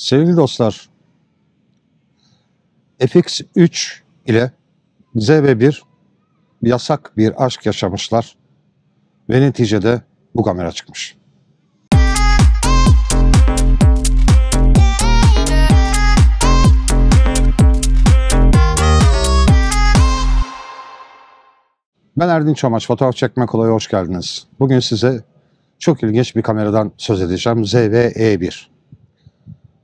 Sevgili dostlar, FX3 ile ZB1 yasak bir aşk yaşamışlar ve neticede bu kamera çıkmış. Ben Erdin Çamaç, fotoğraf çekme kolaya hoş geldiniz. Bugün size çok ilginç bir kameradan söz edeceğim. ZV-E1. E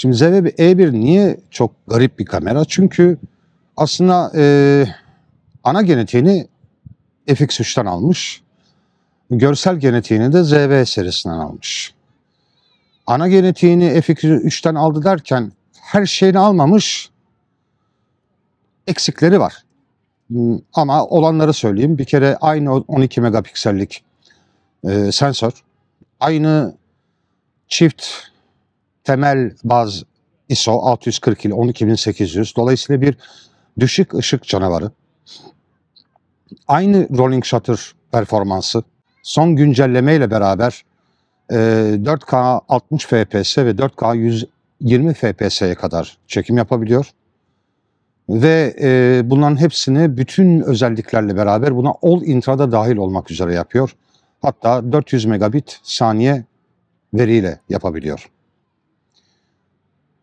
Şimdi ZV-E1 e niye çok garip bir kamera? Çünkü aslında e, ana genetiğini FX3'ten almış. Görsel genetiğini de ZV serisinden almış. Ana genetiğini FX3'ten aldı derken her şeyini almamış. Eksikleri var. Ama olanları söyleyeyim. Bir kere aynı 12 megapiksellik e, sensör. Aynı çift temel baz ISO 640 ile 12800 dolayısıyla bir düşük ışık canavarı. Aynı rolling shutter performansı son güncelleme ile beraber 4K 60 FPS ve 4K 120 FPS'ye kadar çekim yapabiliyor. Ve e, bunların hepsini bütün özelliklerle beraber buna all intrada dahil olmak üzere yapıyor. Hatta 400 megabit saniye veriyle yapabiliyor.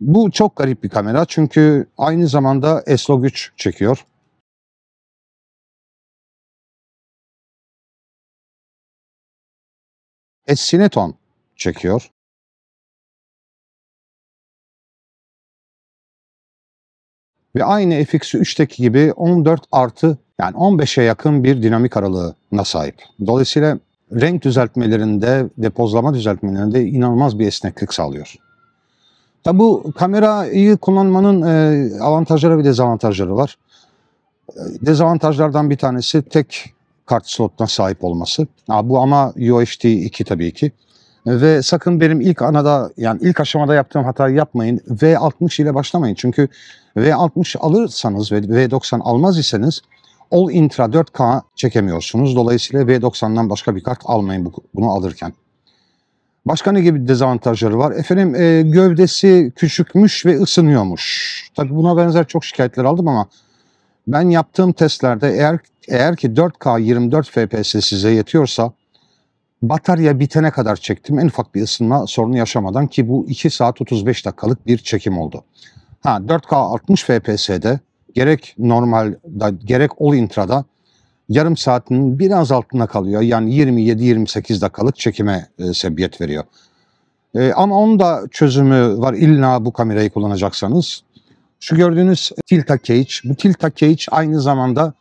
Bu çok garip bir kamera çünkü aynı zamanda S-Log 3 çekiyor. S-Cineton çekiyor. Ve aynı FX3'teki gibi 14 artı yani 15'e yakın bir dinamik aralığına sahip. Dolayısıyla renk düzeltmelerinde depozlama düzeltmelerinde inanılmaz bir esneklik sağlıyor. Ya bu kamerayı kullanmanın e, avantajları ve dezavantajları var. E, dezavantajlardan bir tanesi tek kart slotuna sahip olması. Ha, bu ama UHD 2 tabii ki. E, ve sakın benim ilk anada yani ilk aşamada yaptığım hatayı yapmayın. V60 ile başlamayın. Çünkü V60 alırsanız ve V90 almaz iseniz All Intra 4K çekemiyorsunuz. Dolayısıyla V90'dan başka bir kart almayın bunu alırken. Başka ne gibi dezavantajları var? Efendim e, gövdesi küçükmüş ve ısınıyormuş. Tabii buna benzer çok şikayetler aldım ama ben yaptığım testlerde eğer eğer ki 4K 24 FPS size yetiyorsa batarya bitene kadar çektim. En ufak bir ısınma sorunu yaşamadan ki bu 2 saat 35 dakikalık bir çekim oldu. Ha 4K 60 FPS'de gerek normal gerek all intra'da yarım saatinin biraz altına kalıyor. Yani 27-28 dakikalık çekime e, sebebiyet veriyor. E, ama onun da çözümü var illa bu kamerayı kullanacaksanız. Şu gördüğünüz Tilta Cage. Bu Tilta Cage aynı zamanda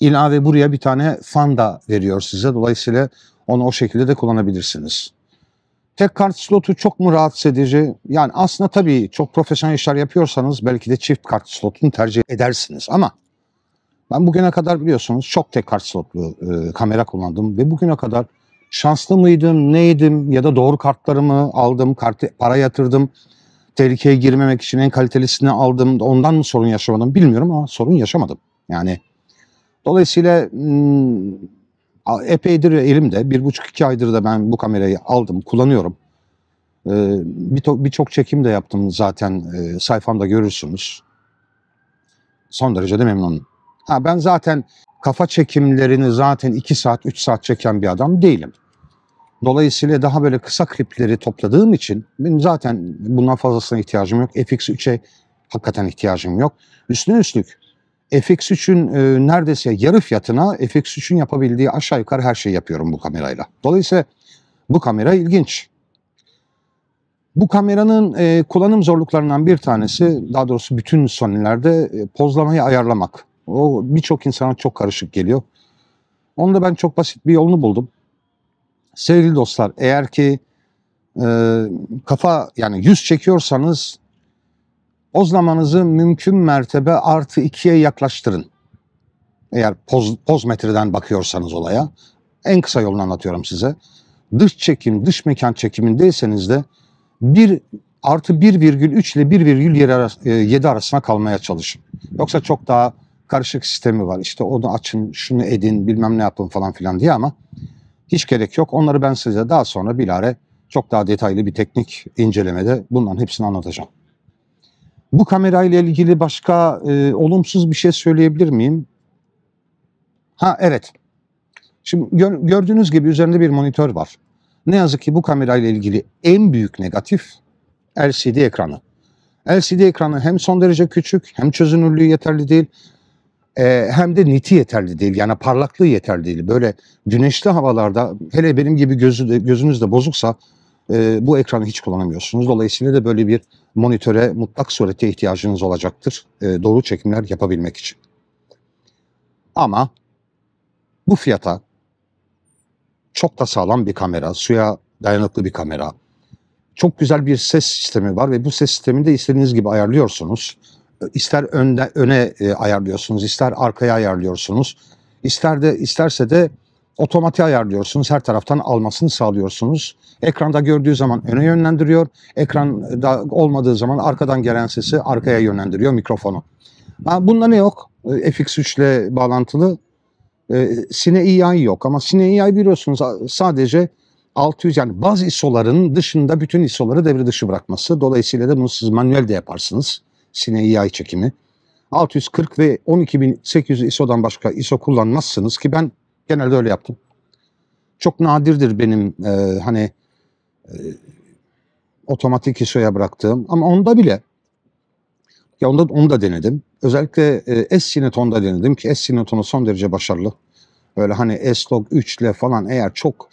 ilave buraya bir tane fan da veriyor size. Dolayısıyla onu o şekilde de kullanabilirsiniz. Tek kart slotu çok mu rahatsız edici? Yani aslında tabii çok profesyonel işler yapıyorsanız belki de çift kart slotunu tercih edersiniz ama ben bugüne kadar biliyorsunuz çok tek kart slotlu e, kamera kullandım ve bugüne kadar şanslı mıydım, neydim ya da doğru kartlarımı aldım, kartı, para yatırdım, tehlikeye girmemek için en kalitelisini aldım, ondan mı sorun yaşamadım bilmiyorum ama sorun yaşamadım. Yani dolayısıyla hmm, epeydir elimde, bir buçuk iki aydır da ben bu kamerayı aldım, kullanıyorum. Ee, Birçok bir çok çekim de yaptım zaten e, sayfamda görürsünüz. Son derece de memnunum. Ha, ben zaten kafa çekimlerini zaten 2 saat 3 saat çeken bir adam değilim. Dolayısıyla daha böyle kısa klipleri topladığım için benim zaten bundan fazlasına ihtiyacım yok. FX3'e hakikaten ihtiyacım yok. Üstüne üstlük FX3'ün e, neredeyse yarı fiyatına FX3'ün yapabildiği aşağı yukarı her şeyi yapıyorum bu kamerayla. Dolayısıyla bu kamera ilginç. Bu kameranın e, kullanım zorluklarından bir tanesi, daha doğrusu bütün Sony'lerde e, pozlamayı ayarlamak. O birçok insana çok karışık geliyor. Onu da ben çok basit bir yolunu buldum. Sevgili dostlar eğer ki e, kafa yani yüz çekiyorsanız pozlamanızı mümkün mertebe artı ikiye yaklaştırın. Eğer poz, poz metreden bakıyorsanız olaya. En kısa yolunu anlatıyorum size. Dış çekim, dış mekan çekimindeyseniz de bir artı 1,3 ile 1,7 e, arasına kalmaya çalışın. Yoksa çok daha karışık sistemi var. İşte onu açın, şunu edin, bilmem ne yapın falan filan diye ama hiç gerek yok. Onları ben size daha sonra bilare çok daha detaylı bir teknik incelemede bunların hepsini anlatacağım. Bu kamerayla ilgili başka e, olumsuz bir şey söyleyebilir miyim? Ha evet. Şimdi gördüğünüz gibi üzerinde bir monitör var. Ne yazık ki bu kamerayla ilgili en büyük negatif LCD ekranı. LCD ekranı hem son derece küçük hem çözünürlüğü yeterli değil e, hem de niti yeterli değil. Yani parlaklığı yeterli değil. Böyle güneşli havalarda hele benim gibi gözü de, gözünüz de bozuksa e, bu ekranı hiç kullanamıyorsunuz. Dolayısıyla da böyle bir monitöre mutlak surette ihtiyacınız olacaktır. E, doğru çekimler yapabilmek için. Ama bu fiyata çok da sağlam bir kamera, suya dayanıklı bir kamera, çok güzel bir ses sistemi var ve bu ses sistemini de istediğiniz gibi ayarlıyorsunuz ister önde, öne e, ayarlıyorsunuz, ister arkaya ayarlıyorsunuz. ister de isterse de otomatik ayarlıyorsunuz. Her taraftan almasını sağlıyorsunuz. Ekranda gördüğü zaman öne yönlendiriyor. Ekranda olmadığı zaman arkadan gelen sesi arkaya yönlendiriyor mikrofonu. Ha, bunda ne yok? E, FX3 ile bağlantılı e, Cine EI yok ama Cine EI biliyorsunuz sadece 600 yani bazı ISO'ların dışında bütün ISO'ları devre dışı bırakması. Dolayısıyla da bunu siz manuel de yaparsınız sineği e yay çekimi. 640 ve 12800 ISO'dan başka ISO kullanmazsınız ki ben genelde öyle yaptım. Çok nadirdir benim e, hani e, otomatik ISO'ya bıraktığım ama onda bile ya onda onu da denedim. Özellikle e, s sinetonda denedim ki S-Cineton'u son derece başarılı. Öyle hani S-Log 3 ile falan eğer çok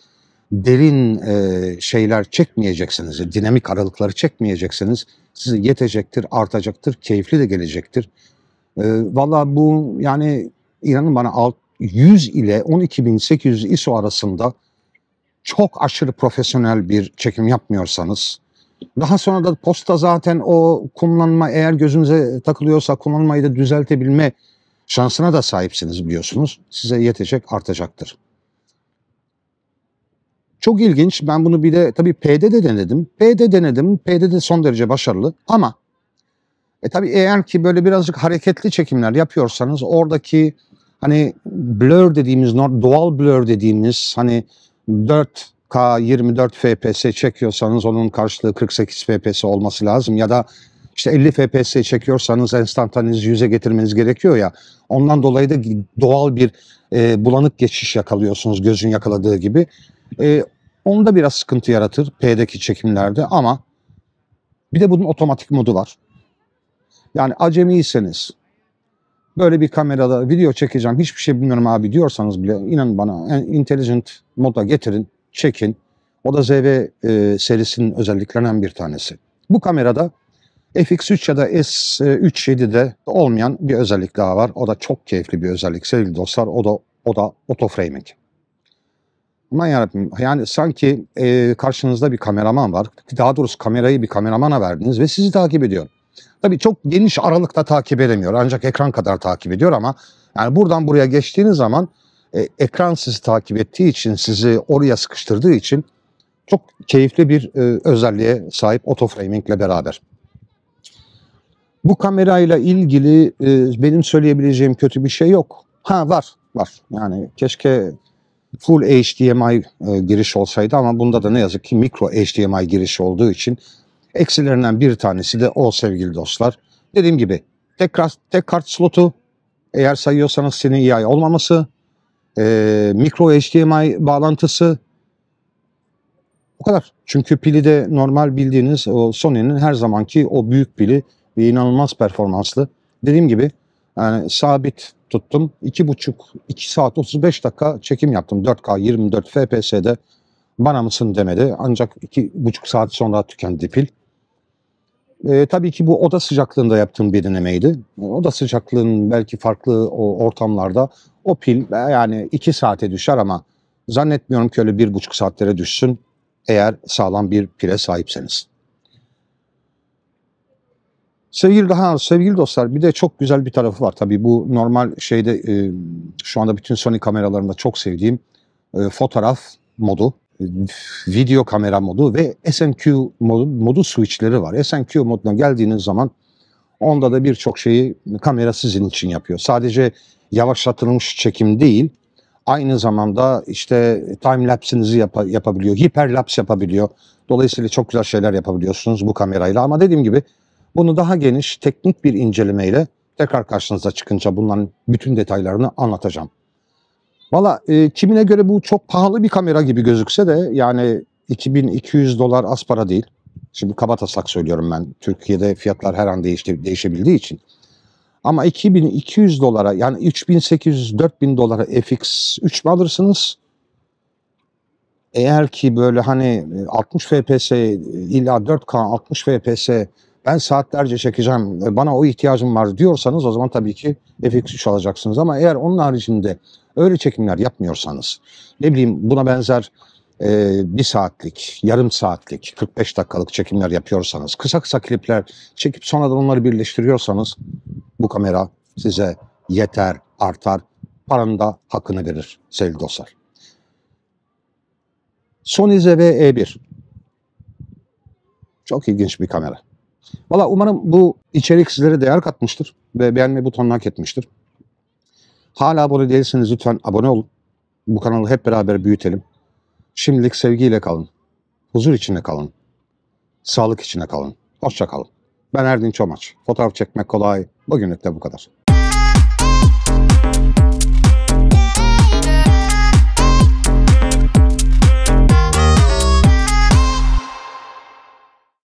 derin e, şeyler çekmeyeceksiniz, dinamik aralıkları çekmeyeceksiniz. Size yetecektir, artacaktır, keyifli de gelecektir. E, Valla bu yani inanın bana 100 ile 12800 ISO arasında çok aşırı profesyonel bir çekim yapmıyorsanız, daha sonra da posta zaten o kullanma eğer gözünüze takılıyorsa kullanmayı da düzeltebilme şansına da sahipsiniz biliyorsunuz. Size yetecek artacaktır. Çok ilginç. Ben bunu bir de tabii P'de de denedim. P'de denedim. P'de de son derece başarılı. Ama e tabii eğer ki böyle birazcık hareketli çekimler yapıyorsanız oradaki hani blur dediğimiz doğal blur dediğimiz hani 4K 24 FPS çekiyorsanız onun karşılığı 48 FPS olması lazım ya da işte 50 FPS çekiyorsanız enstantanenizi yüze getirmeniz gerekiyor ya. Ondan dolayı da doğal bir e, bulanık geçiş yakalıyorsunuz gözün yakaladığı gibi. E, ee, da biraz sıkıntı yaratır P'deki çekimlerde ama bir de bunun otomatik modu var. Yani acemiyseniz böyle bir kamerada video çekeceğim hiçbir şey bilmiyorum abi diyorsanız bile inan bana intelligent moda getirin çekin. O da ZV e, serisinin özelliklerinden bir tanesi. Bu kamerada FX3 ya da S3.7'de olmayan bir özellik daha var. O da çok keyifli bir özellik sevgili dostlar. O da o da auto framing. Aman yarabbim yani sanki e, karşınızda bir kameraman var. Daha doğrusu kamerayı bir kameramana verdiniz ve sizi takip ediyor. Tabii çok geniş aralıkta takip edemiyor ancak ekran kadar takip ediyor ama yani buradan buraya geçtiğiniz zaman e, ekran sizi takip ettiği için sizi oraya sıkıştırdığı için çok keyifli bir e, özelliğe sahip autoframing ile beraber. Bu kamerayla ilgili e, benim söyleyebileceğim kötü bir şey yok. Ha var var yani keşke full HDMI e, giriş olsaydı ama bunda da ne yazık ki mikro HDMI giriş olduğu için eksilerinden bir tanesi de o sevgili dostlar. Dediğim gibi tek, tek kart slotu eğer sayıyorsanız senin EI olmaması, e, mikro HDMI bağlantısı o kadar. Çünkü pili de normal bildiğiniz o Sony'nin her zamanki o büyük pili ve inanılmaz performanslı. Dediğim gibi yani sabit tuttum. 2,5 2 saat 35 dakika çekim yaptım. 4K 24 FPS'de bana mısın demedi. Ancak 2,5 saat sonra tükendi pil. E, tabii ki bu oda sıcaklığında yaptığım bir denemeydi. E, oda sıcaklığının belki farklı o ortamlarda o pil e, yani 2 saate düşer ama zannetmiyorum ki öyle 1,5 saatlere düşsün eğer sağlam bir pile sahipseniz. Sevgili daha sevgili dostlar bir de çok güzel bir tarafı var tabii bu normal şeyde e, şu anda bütün Sony kameralarında çok sevdiğim e, fotoğraf modu, e, video kamera modu ve SNQ modu, modu switchleri var. SNQ moduna geldiğiniz zaman onda da birçok şeyi kamera sizin için yapıyor. Sadece yavaşlatılmış çekim değil aynı zamanda işte time lapse'inizi yap yapabiliyor, hiperlaps yapabiliyor. Dolayısıyla çok güzel şeyler yapabiliyorsunuz bu kamerayla ama dediğim gibi bunu daha geniş teknik bir incelemeyle tekrar karşınıza çıkınca bunların bütün detaylarını anlatacağım. Valla e, kimine göre bu çok pahalı bir kamera gibi gözükse de yani 2200 dolar az para değil. Şimdi kabataslak söylüyorum ben. Türkiye'de fiyatlar her an değişti, değişebildiği için. Ama 2200 dolara yani 3800-4000 dolara FX 3 mi alırsınız? Eğer ki böyle hani 60 e, FPS illa 4K 60 FPS ben saatlerce çekeceğim, e, bana o ihtiyacım var diyorsanız o zaman tabii ki FX3 alacaksınız. Ama eğer onun haricinde öyle çekimler yapmıyorsanız, ne bileyim buna benzer e, bir saatlik, yarım saatlik, 45 dakikalık çekimler yapıyorsanız, kısa kısa klipler çekip sonradan onları birleştiriyorsanız bu kamera size yeter, artar, paranın da hakkını verir sevgili dostlar. Sony ZV-E1 çok ilginç bir kamera. Valla umarım bu içerik sizlere değer katmıştır ve beğenme butonunu hak etmiştir. Hala abone değilseniz lütfen abone olun. Bu kanalı hep beraber büyütelim. Şimdilik sevgiyle kalın. Huzur içinde kalın. Sağlık içinde kalın. Hoşça kalın. Ben Erdin Çomaç. Fotoğraf çekmek kolay. Bugünlük de bu kadar.